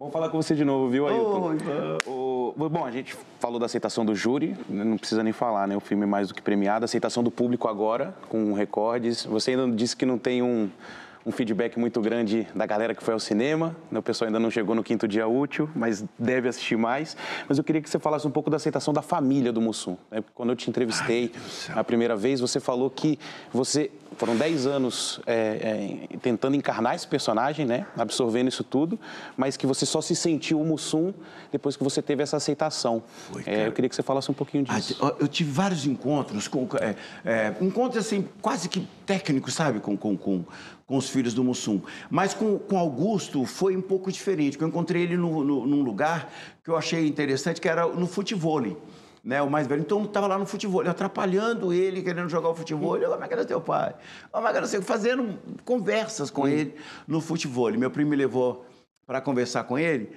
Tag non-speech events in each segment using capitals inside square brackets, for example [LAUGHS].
Vamos falar com você de novo, viu, Ailton? Oh, o, bom, a gente falou da aceitação do júri, né, não precisa nem falar, né? O filme é mais do que premiado. Aceitação do público agora, com recordes. Você ainda disse que não tem um, um feedback muito grande da galera que foi ao cinema. Né? O pessoal ainda não chegou no quinto dia útil, mas deve assistir mais. Mas eu queria que você falasse um pouco da aceitação da família do Mussum. Né? Quando eu te entrevistei Ai, a primeira vez, você falou que você foram 10 anos é, é, tentando encarnar esse personagem, né? absorvendo isso tudo, mas que você só se sentiu o Mussum depois que você teve essa aceitação. Foi, é, eu queria que você falasse um pouquinho disso. Ah, eu tive vários encontros, com, é, é, encontros assim, quase que técnico, sabe, com, com, com, com os filhos do Mussum. Mas com, com Augusto foi um pouco diferente. Eu encontrei ele no, no, num lugar que eu achei interessante, que era no futevôlei. Né, o mais velho. Então estava lá no futebol, atrapalhando ele, querendo jogar o futebol. Eu, como é que era teu pai? Como é que era seu? Fazendo conversas com ele no futebol. Meu primo me levou para conversar com ele.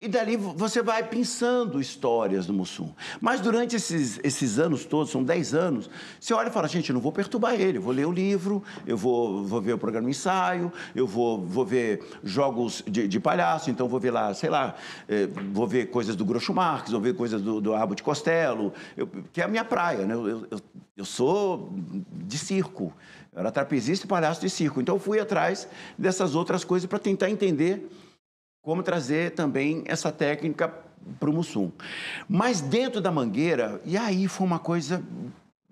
E dali você vai pensando histórias do Mussum. Mas durante esses, esses anos todos, são 10 anos, você olha e fala, gente, eu não vou perturbar ele, eu vou ler o livro, eu vou, vou ver o programa ensaio, eu vou, vou ver jogos de, de palhaço, então vou ver lá, sei lá, eh, vou ver coisas do Groucho Marx, vou ver coisas do, do Arbo de Costello, eu, que é a minha praia, né? Eu, eu, eu sou de circo, eu era trapezista e palhaço de circo. Então eu fui atrás dessas outras coisas para tentar entender como trazer também essa técnica para o Mussum. Mas dentro da Mangueira, e aí foi uma coisa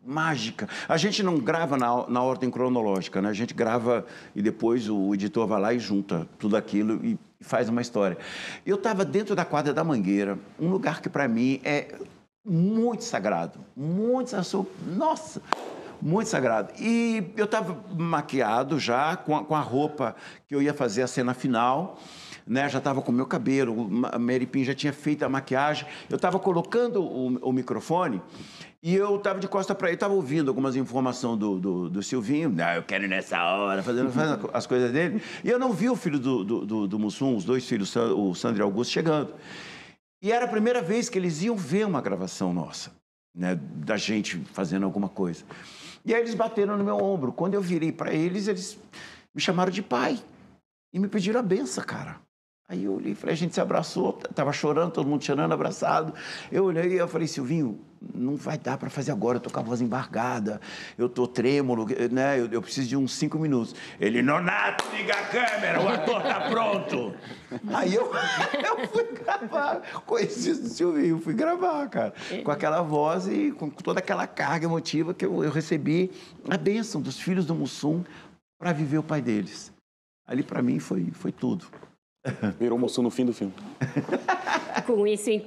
mágica. A gente não grava na, na ordem cronológica, né? A gente grava e depois o editor vai lá e junta tudo aquilo e faz uma história. Eu estava dentro da quadra da Mangueira, um lugar que para mim é muito sagrado, muito sagrado. Nossa, muito sagrado. E eu estava maquiado já com a, com a roupa que eu ia fazer a cena final né? já estava com o meu cabelo, a Mary Pin já tinha feito a maquiagem. Eu estava colocando o, o, microfone e eu estava de costa para ele, estava ouvindo algumas informações do, do, do Silvinho, não, né, ah, eu quero nessa hora, fazendo, fazendo, as coisas dele. E eu não vi o filho do, do, do, do Mussum, os dois filhos, o Sandro e Augusto, chegando. E era a primeira vez que eles iam ver uma gravação nossa, né? da gente fazendo alguma coisa. E aí eles bateram no meu ombro. Quando eu virei para eles, eles me chamaram de pai e me pediram a benção, cara. Aí eu olhei, falei, a gente se abraçou, tava chorando, todo mundo chorando, abraçado. Eu olhei e eu falei, Silvinho, não vai dar para fazer agora, eu tô com a voz embargada, eu tô trêmulo, né? Eu, eu preciso de uns cinco minutos. Ele, Nonato, liga a câmera, o ator tá pronto. [LAUGHS] Aí eu, [LAUGHS] eu fui gravar, conheci o Silvinho, fui gravar, cara. Com aquela voz e com toda aquela carga emotiva que eu, eu recebi a bênção dos filhos do Mussum para viver o pai deles. Ali para mim foi, foi tudo. Virou moço no fim do filme. Com isso, então.